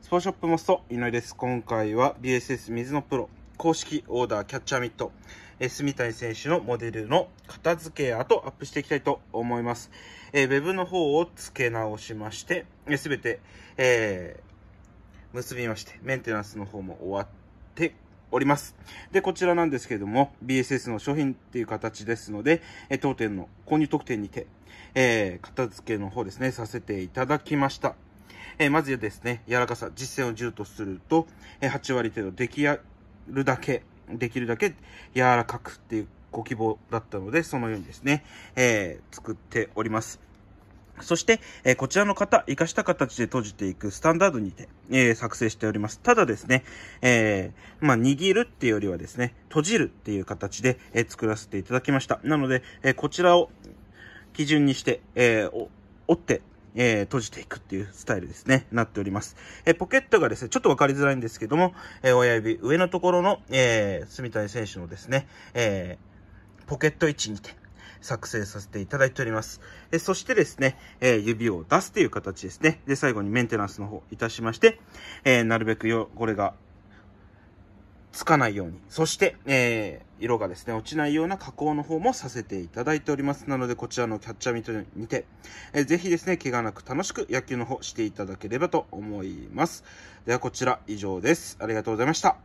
スポーショップモスト、井上です。今回は BSS 水のプロ公式オーダーキャッチャーミット、え住谷選手のモデルの片付けとアップしていきたいと思います。えー、ウェブの方を付け直しまして、すべて、えー、結びまして、メンテナンスの方も終わっております。で、こちらなんですけれども、BSS の商品っていう形ですので、え当店の購入特典にて、えー、片付けの方ですね、させていただきました。えまずですね、柔らかさ、実践を10とすると、え8割程度できるだけ、できるだけ柔らかくっていうご希望だったので、そのようにですね、えー、作っております。そして、えー、こちらの方、活かした形で閉じていくスタンダードにて、えー、作成しております。ただですね、えー、まあ、握るっていうよりはですね、閉じるっていう形で、え作らせていただきました。なので、えこちらを基準にして、え折って、えー、閉じていくっていうスタイルですね、なっております。えー、ポケットがですね、ちょっと分かりづらいんですけども、えー、親指、上のところの、えー、住谷選手のですね、えー、ポケット位置にて、作成させていただいております。えそしてですね、えー、指を出すという形ですね。で、最後にメンテナンスの方いたしまして、えー、なるべく汚れがつかないように、そして、えー、色がですね、落ちないような加工の方もさせていただいております。なので、こちらのキャッチャーミートにて、えー、ぜひですね、怪我なく楽しく野球の方していただければと思います。では、こちら以上です。ありがとうございました。